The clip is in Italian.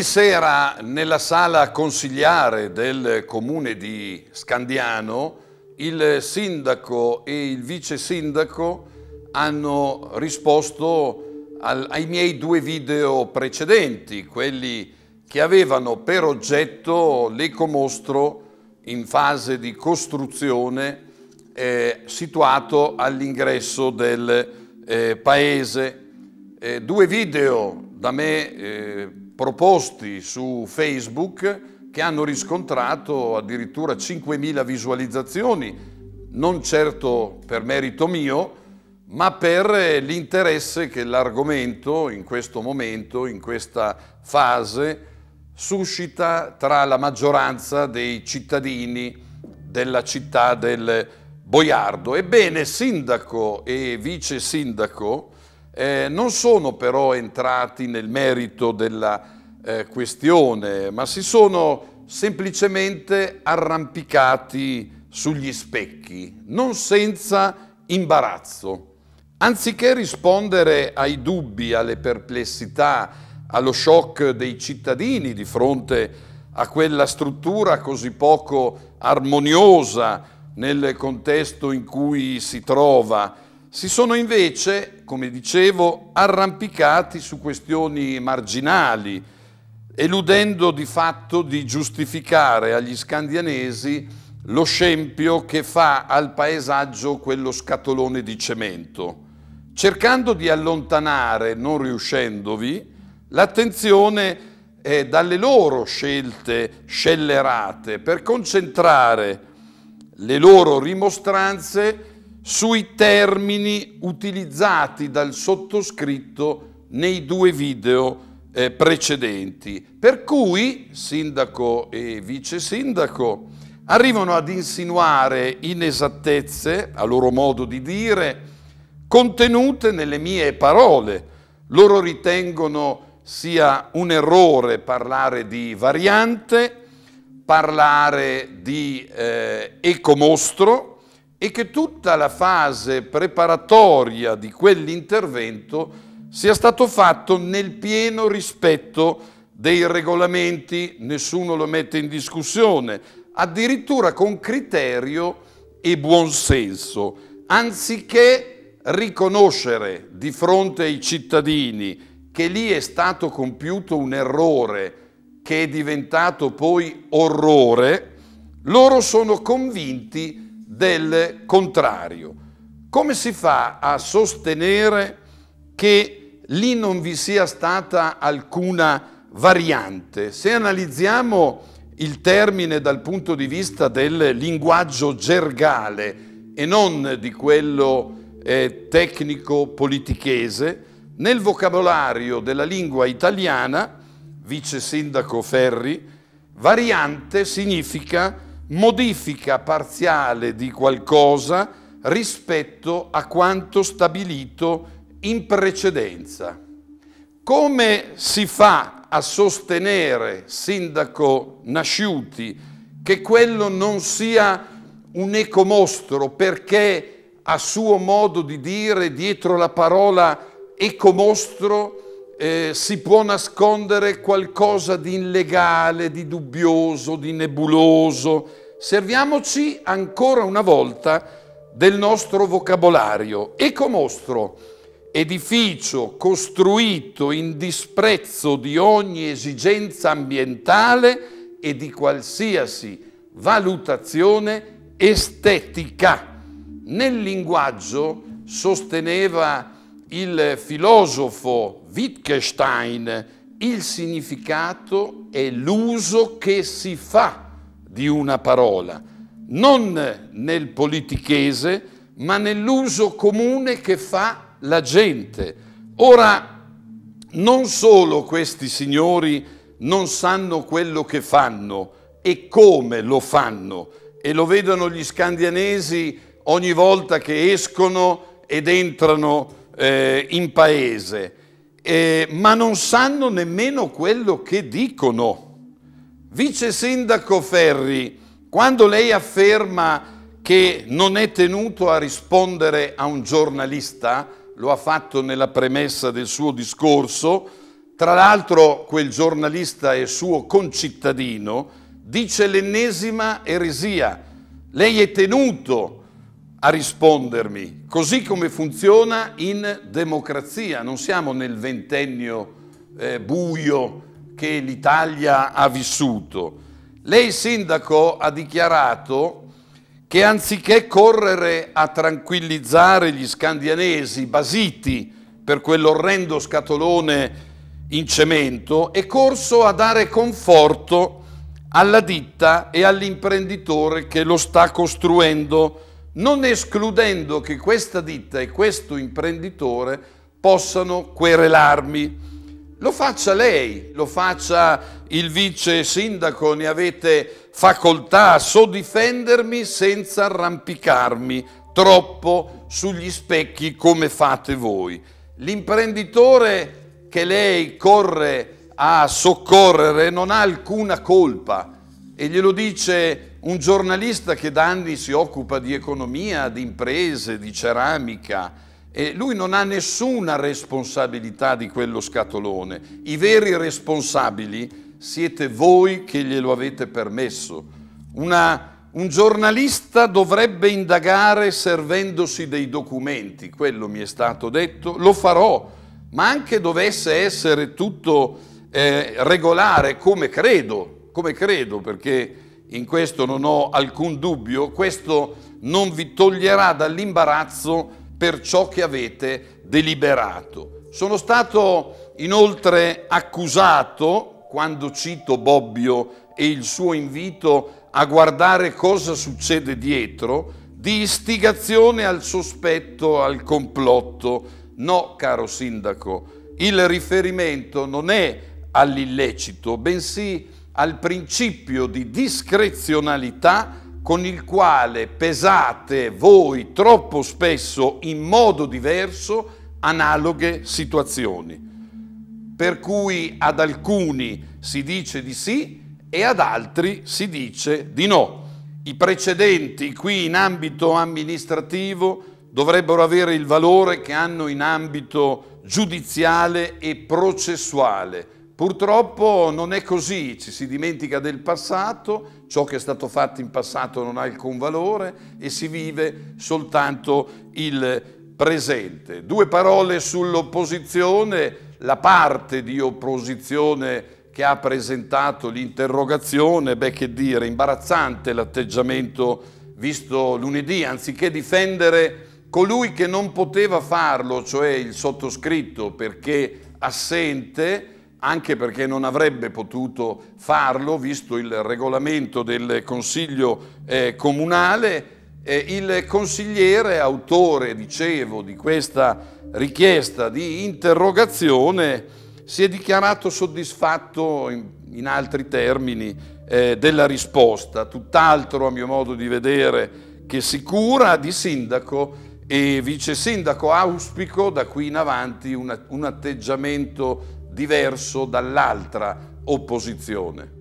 Mercoledì sera nella sala consigliare del comune di Scandiano il sindaco e il vice sindaco hanno risposto al, ai miei due video precedenti, quelli che avevano per oggetto l'ecomostro in fase di costruzione eh, situato all'ingresso del eh, paese. Eh, due video da me eh, proposti su Facebook che hanno riscontrato addirittura 5.000 visualizzazioni, non certo per merito mio, ma per eh, l'interesse che l'argomento in questo momento, in questa fase, suscita tra la maggioranza dei cittadini della città del Boiardo. Ebbene, sindaco e vice sindaco eh, non sono però entrati nel merito della eh, questione, ma si sono semplicemente arrampicati sugli specchi, non senza imbarazzo. Anziché rispondere ai dubbi, alle perplessità, allo shock dei cittadini di fronte a quella struttura così poco armoniosa nel contesto in cui si trova, si sono invece, come dicevo, arrampicati su questioni marginali, eludendo di fatto di giustificare agli scandianesi lo scempio che fa al paesaggio quello scatolone di cemento, cercando di allontanare, non riuscendovi, l'attenzione eh, dalle loro scelte scellerate per concentrare le loro rimostranze sui termini utilizzati dal sottoscritto nei due video eh, precedenti. Per cui sindaco e vice sindaco arrivano ad insinuare inesattezze, a loro modo di dire, contenute nelle mie parole. Loro ritengono sia un errore parlare di variante, parlare di eh, ecomostro, e che tutta la fase preparatoria di quell'intervento sia stato fatto nel pieno rispetto dei regolamenti, nessuno lo mette in discussione, addirittura con criterio e buonsenso, anziché riconoscere di fronte ai cittadini che lì è stato compiuto un errore che è diventato poi orrore, loro sono convinti che del contrario. Come si fa a sostenere che lì non vi sia stata alcuna variante? Se analizziamo il termine dal punto di vista del linguaggio gergale e non di quello eh, tecnico-politichese, nel vocabolario della lingua italiana, vice sindaco Ferri, variante significa modifica parziale di qualcosa rispetto a quanto stabilito in precedenza. Come si fa a sostenere, Sindaco Nasciuti, che quello non sia un ecomostro perché a suo modo di dire dietro la parola ecomostro eh, si può nascondere qualcosa di illegale, di dubbioso, di nebuloso. Serviamoci ancora una volta del nostro vocabolario. Ecomostro, edificio costruito in disprezzo di ogni esigenza ambientale e di qualsiasi valutazione estetica. Nel linguaggio sosteneva il filosofo Wittgenstein, il significato è l'uso che si fa di una parola, non nel politichese, ma nell'uso comune che fa la gente. Ora, non solo questi signori non sanno quello che fanno e come lo fanno, e lo vedono gli scandinesi ogni volta che escono ed entrano eh, in paese, eh, ma non sanno nemmeno quello che dicono. Vice Sindaco Ferri, quando lei afferma che non è tenuto a rispondere a un giornalista, lo ha fatto nella premessa del suo discorso, tra l'altro quel giornalista è suo concittadino, dice l'ennesima eresia. Lei è tenuto a a rispondermi, così come funziona in democrazia. Non siamo nel ventennio eh, buio che l'Italia ha vissuto. Lei, sindaco, ha dichiarato che anziché correre a tranquillizzare gli scandianesi basiti per quell'orrendo scatolone in cemento, è corso a dare conforto alla ditta e all'imprenditore che lo sta costruendo non escludendo che questa ditta e questo imprenditore possano querelarmi. Lo faccia lei, lo faccia il vice sindaco, ne avete facoltà, so difendermi senza arrampicarmi troppo sugli specchi come fate voi. L'imprenditore che lei corre a soccorrere non ha alcuna colpa e glielo dice un giornalista che da anni si occupa di economia, di imprese, di ceramica, e lui non ha nessuna responsabilità di quello scatolone. I veri responsabili siete voi che glielo avete permesso. Una, un giornalista dovrebbe indagare servendosi dei documenti, quello mi è stato detto, lo farò, ma anche dovesse essere tutto eh, regolare, come credo, come credo, perché in questo non ho alcun dubbio, questo non vi toglierà dall'imbarazzo per ciò che avete deliberato. Sono stato inoltre accusato, quando cito Bobbio e il suo invito a guardare cosa succede dietro, di istigazione al sospetto, al complotto. No, caro sindaco, il riferimento non è all'illecito, bensì al principio di discrezionalità con il quale pesate voi troppo spesso in modo diverso analoghe situazioni. Per cui ad alcuni si dice di sì e ad altri si dice di no. I precedenti qui in ambito amministrativo dovrebbero avere il valore che hanno in ambito giudiziale e processuale Purtroppo non è così, ci si dimentica del passato, ciò che è stato fatto in passato non ha alcun valore e si vive soltanto il presente. Due parole sull'opposizione, la parte di opposizione che ha presentato l'interrogazione, beh che dire, imbarazzante l'atteggiamento visto lunedì, anziché difendere colui che non poteva farlo, cioè il sottoscritto perché assente, anche perché non avrebbe potuto farlo, visto il regolamento del Consiglio eh, Comunale. Eh, il consigliere, autore, dicevo, di questa richiesta di interrogazione, si è dichiarato soddisfatto in, in altri termini eh, della risposta, tutt'altro a mio modo di vedere che sicura di sindaco e vice sindaco auspico da qui in avanti un, un atteggiamento diverso dall'altra opposizione.